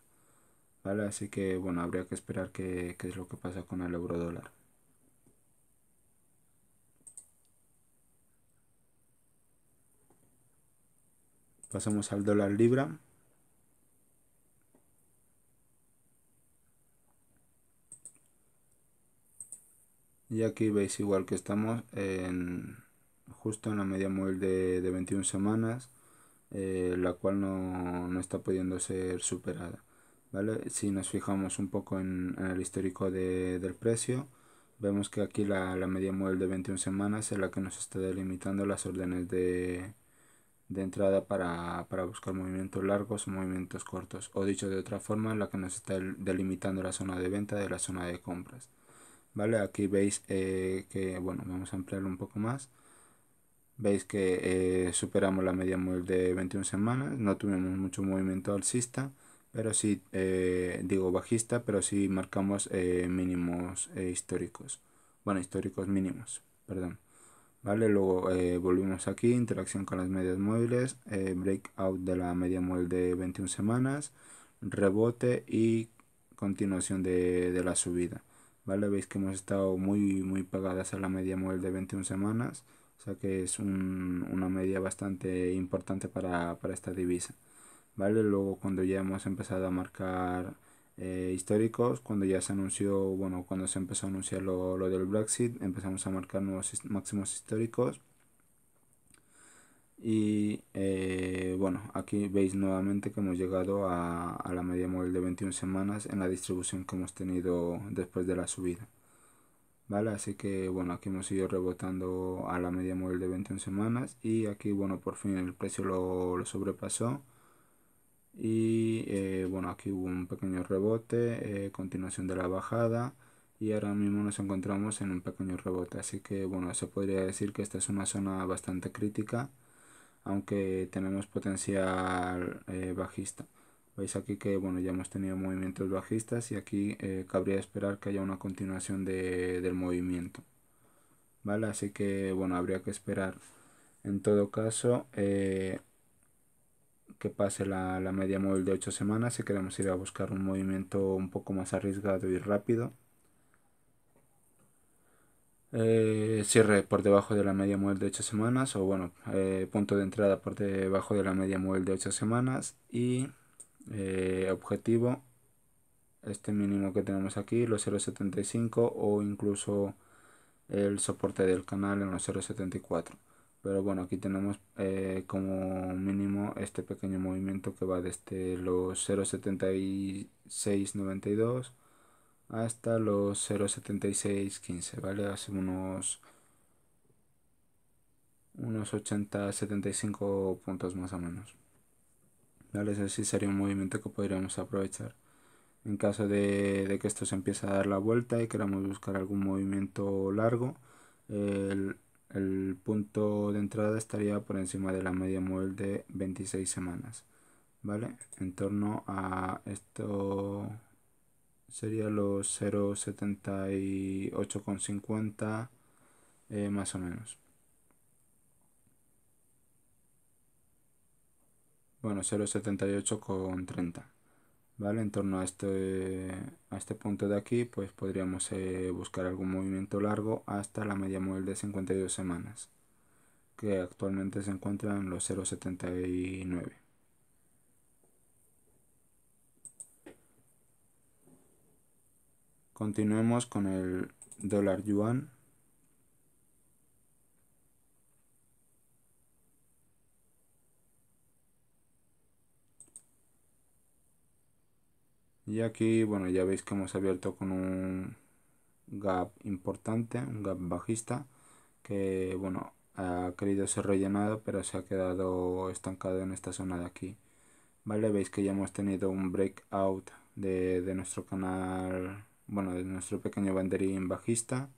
vale así que bueno habría que esperar qué es lo que pasa con el euro dólar pasamos al dólar libra y aquí veis igual que estamos en justo en la media móvil de, de 21 semanas eh, la cual no, está pudiendo ser superada. ¿vale? Si nos fijamos un poco en, el histórico del precio, vemos que aquí la, media móvil de 21 semanas es la que nos está delimitando las órdenes de, entrada para, buscar movimientos largos o movimientos cortos. O dicho de otra forma, la que nos está delimitando la zona de venta de la zona de compras. ¿Vale? Aquí veis eh, que, bueno, vamos a ampliarlo un poco más Veis que eh, superamos la media móvil de 21 semanas, no tuvimos mucho movimiento alcista, pero sí, eh, digo bajista, pero sí marcamos eh, mínimos históricos. Bueno, históricos mínimos, perdón. ¿Vale? Luego volvimos aquí, interacción con las medias móviles, breakout de la media móvil de 21 semanas, rebote y continuación de, la subida. ¿Vale? Veis que hemos estado muy, muy a la media móvil de 21 semanas. O sea que es una media bastante importante para, esta divisa. ¿Vale? Luego cuando ya hemos empezado a marcar eh, históricos, cuando ya se anunció, bueno, cuando se empezó a anunciar lo, lo del Brexit, empezamos a marcar nuevos máximos históricos. Y eh, bueno, aquí veis nuevamente que hemos llegado a, a la media móvil de 21 semanas en la distribución que hemos tenido después de la subida. ¿vale? Así que bueno, aquí hemos ido rebotando a la media móvil de 21 semanas y aquí bueno, por fin el precio lo, sobrepasó y eh, bueno, aquí hubo un pequeño rebote, eh, continuación de la bajada y ahora mismo nos encontramos en un pequeño rebote, así que bueno, se podría decir que esta es una zona bastante crítica aunque tenemos potencial eh, bajista. Veis aquí que bueno ya hemos tenido movimientos bajistas y aquí eh, cabría esperar que haya una continuación del movimiento. ¿Vale? Así que bueno, habría que esperar en todo caso eh, que pase la, media móvil de 8 semanas si queremos ir a buscar un movimiento un poco más arriesgado y rápido. Eh, cierre por debajo de la media móvil de 8 semanas o bueno, punto de entrada por debajo de la media móvil de 8 semanas y eh, objetivo, este mínimo que tenemos aquí, los 0.75 o incluso el soporte del canal en los 0.74. Pero bueno, aquí tenemos eh, como mínimo este pequeño movimiento que va desde los 0.7692 hasta los 0.7615, ¿vale? Hace unos unos 80-75 puntos más o menos. ¿vale? Ese sí sería un movimiento que podríamos aprovechar. En caso de, que esto se empiece a dar la vuelta y queramos buscar algún movimiento largo, el, punto de entrada estaría por encima de la media móvil de 26 semanas, ¿vale? En torno a esto sería los 0,78,50 eh, más o menos. bueno, con 30. ¿Vale? En torno a este, a este punto de aquí, pues podríamos eh, buscar algún movimiento largo hasta la media móvil de 52 semanas, que actualmente se encuentra en los 0,79. Continuemos con el dólar yuan y aquí bueno ya veis que hemos abierto con un gap importante un gap bajista que bueno ha querido ser rellenado pero se ha quedado estancado en esta zona de aquí vale veis que ya hemos tenido un breakout de, de nuestro canal bueno de nuestro pequeño banderín bajista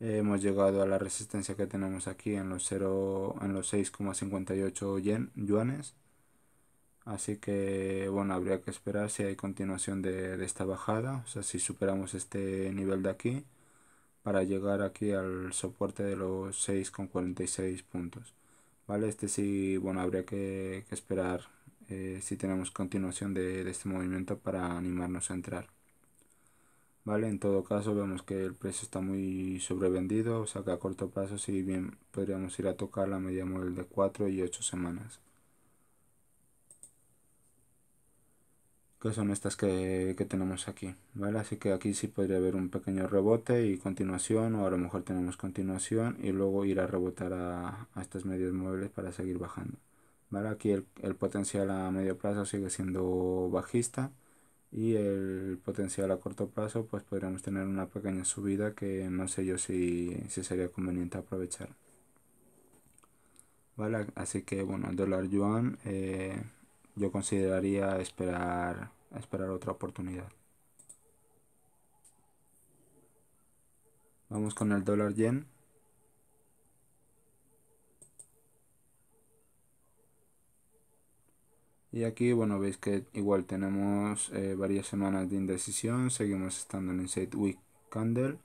hemos llegado a la resistencia que tenemos aquí en los 0 en los 6,58 yuanes Así que bueno, habría que esperar si hay continuación de, esta bajada, o sea, si superamos este nivel de aquí para llegar aquí al soporte de los 6,46 puntos. ¿Vale? Este sí, bueno, habría que, esperar eh, si tenemos continuación de, este movimiento para animarnos a entrar. ¿Vale? En todo caso vemos que el precio está muy sobrevendido, o sea que a corto plazo sí bien podríamos ir a tocar la media móvil de 4 y 8 semanas. que son estas que, tenemos aquí, ¿vale? Así que aquí sí podría haber un pequeño rebote y continuación, o a lo mejor tenemos continuación y luego ir a rebotar a, estos medios móviles para seguir bajando, ¿vale? Aquí el, potencial a medio plazo sigue siendo bajista y el potencial a corto plazo pues podríamos tener una pequeña subida que no sé yo si, si sería conveniente aprovechar. ¿Vale? Así que bueno, el dólar yuan... Eh, yo consideraría esperar, esperar otra oportunidad. Vamos con el dólar yen. Y aquí, bueno, veis que igual tenemos eh, varias semanas de indecisión, seguimos estando en el week candle.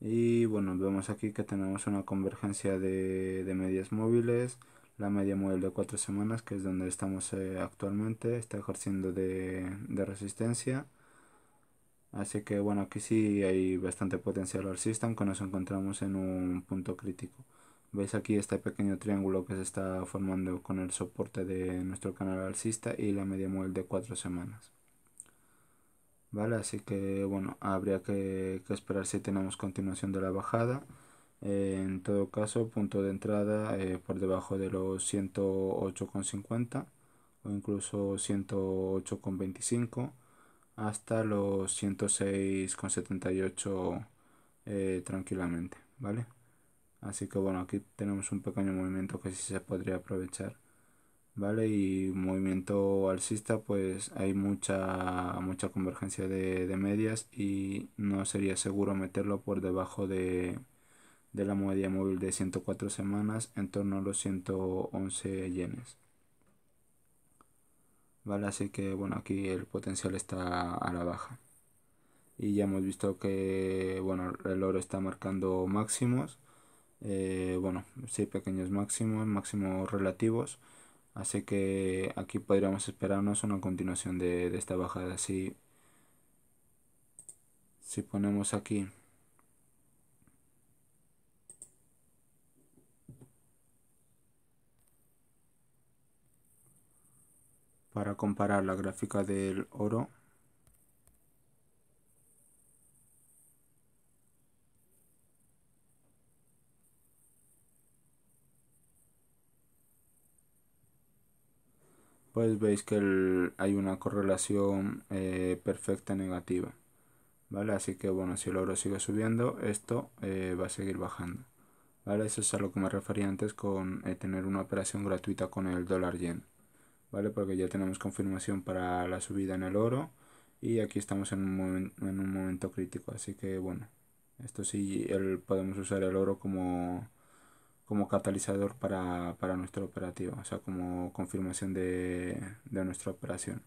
Y bueno, vemos aquí que tenemos una convergencia de, de medias móviles la media móvil de 4 semanas, que es donde estamos eh, actualmente, está ejerciendo de, resistencia. Así que bueno, aquí sí hay bastante potencial alcista, aunque nos encontramos en un punto crítico. Veis aquí este pequeño triángulo que se está formando con el soporte de nuestro canal alcista y la media móvil de 4 semanas. ¿Vale? Así que bueno, habría que, que esperar si tenemos continuación de la bajada en todo caso punto de entrada eh, por debajo de los 108,50 o incluso 108,25 hasta los 106,78 eh, tranquilamente vale así que bueno aquí tenemos un pequeño movimiento que sí se podría aprovechar vale y movimiento alcista pues hay mucha mucha convergencia de medias y no sería seguro meterlo por debajo de de la media móvil de 104 semanas en torno a los 111 yenes. Vale, así que bueno, aquí el potencial está a la baja. Y ya hemos visto que bueno, el oro está marcando máximos. Eh, bueno, sí, pequeños máximos, máximos relativos. Así que aquí podríamos esperarnos una continuación de, esta bajada. Si, si ponemos aquí para comparar la gráfica del oro pues veis que hay una correlación eh, perfecta negativa vale así que bueno si el oro sigue subiendo esto eh, va a seguir bajando vale eso es a lo que me refería antes con eh, tener una operación gratuita con el dólar yen ¿vale? Porque ya tenemos confirmación para la subida en el oro y aquí estamos en un, momento crítico, así que bueno, esto sí podemos usar el oro como, como catalizador para, nuestra operativa, o sea, como confirmación de, nuestra operación.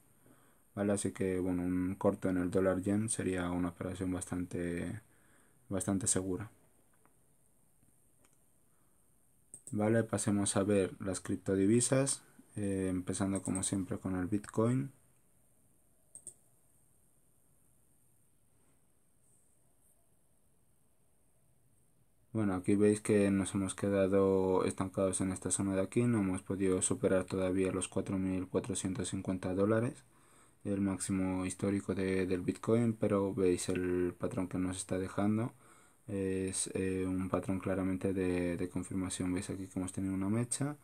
¿Vale? Así que bueno, un corto en el dólar yen sería una operación bastante, bastante segura. Vale, pasemos a ver las criptodivisas. Eh, empezando como siempre con el Bitcoin. Bueno, aquí veis que nos hemos quedado estancados en esta zona de aquí, no hemos podido superar todavía los 4.450 dólares, el máximo histórico del Bitcoin, pero veis el patrón que nos está dejando, es eh, un patrón claramente de, de confirmación, veis aquí que hemos tenido una mecha,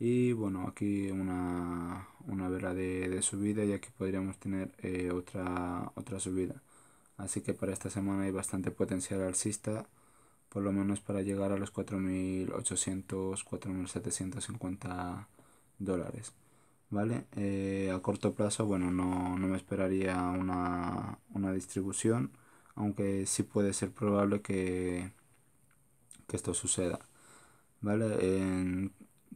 y bueno aquí una, una vela de, subida y aquí podríamos tener eh, otra, otra subida así que para esta semana hay bastante potencial alcista por lo menos para llegar a los 4.800 4.750 dólares vale eh, a corto plazo bueno no, me esperaría una, una distribución aunque sí puede ser probable que, que esto suceda vale en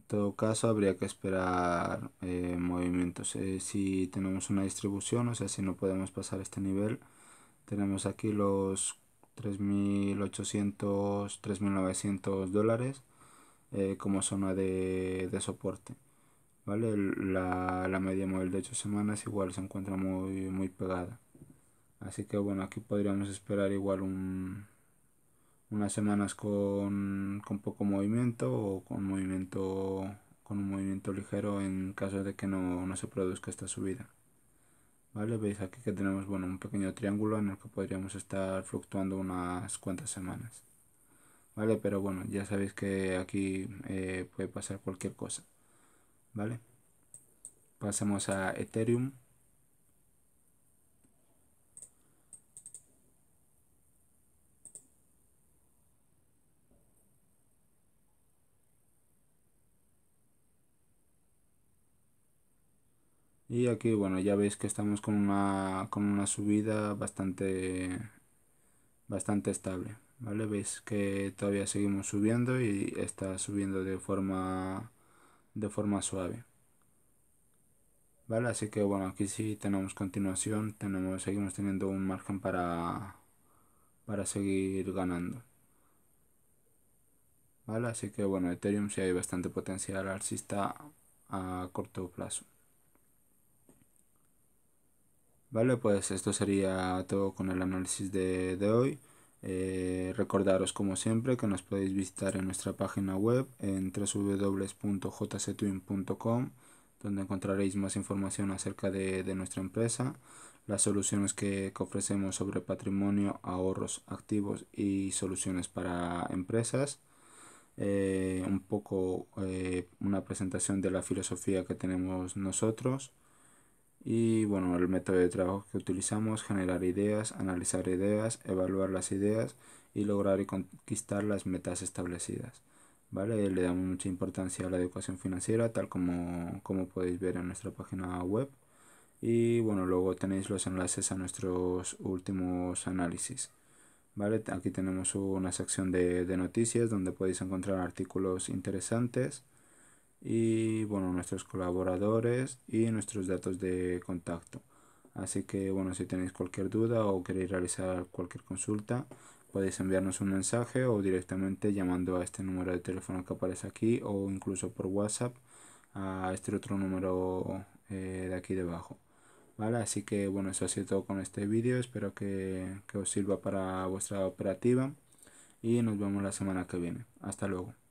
todo caso habría que esperar eh, movimientos. Eh, si tenemos una distribución, o sea, si no podemos pasar este nivel, tenemos aquí los 3.800, 3.900 dólares eh, como zona de, soporte. ¿vale? La, media móvil de 8 semanas igual se encuentra muy pegada. Así que bueno, aquí podríamos esperar igual un, unas semanas con, poco movimiento o con movimiento con un movimiento ligero en caso de que no, se produzca esta subida vale veis aquí que tenemos bueno un pequeño triángulo en el que podríamos estar fluctuando unas cuantas semanas vale pero bueno ya sabéis que aquí eh, puede pasar cualquier cosa vale pasamos a ethereum Y aquí, bueno, ya veis que estamos con una, con una subida bastante, bastante estable. ¿Vale? Veis que todavía seguimos subiendo y está subiendo de forma, de forma suave. ¿Vale? Así que bueno, aquí sí tenemos continuación, tenemos, seguimos teniendo un margen para, para seguir ganando. ¿Vale? Así que bueno, Ethereum sí hay bastante potencial alcista a corto plazo. Vale, pues esto sería todo con el análisis de, hoy. Eh, recordaros como siempre que nos podéis visitar en nuestra página web en www.jctwin.com donde encontraréis más información acerca de, nuestra empresa, las soluciones que, ofrecemos sobre patrimonio, ahorros, activos y soluciones para empresas. Eh, un poco eh, una presentación de la filosofía que tenemos nosotros y bueno, el método de trabajo que utilizamos, generar ideas, analizar ideas, evaluar las ideas y lograr y conquistar las metas establecidas. ¿Vale? Le damos mucha importancia a la educación financiera, tal como, como podéis ver en nuestra página web. Y bueno, luego tenéis los enlaces a nuestros últimos análisis. ¿Vale? Aquí tenemos una sección de, de noticias donde podéis encontrar artículos interesantes y bueno, nuestros colaboradores y nuestros datos de contacto. Así que bueno, si tenéis cualquier duda o queréis realizar cualquier consulta, podéis enviarnos un mensaje o directamente llamando a este número de teléfono que aparece aquí o incluso por WhatsApp a este otro número eh, de aquí debajo. ¿Vale? Así que bueno, eso ha sido todo con este vídeo. Espero que os sirva para vuestra operativa y nos vemos la semana que viene. Hasta luego.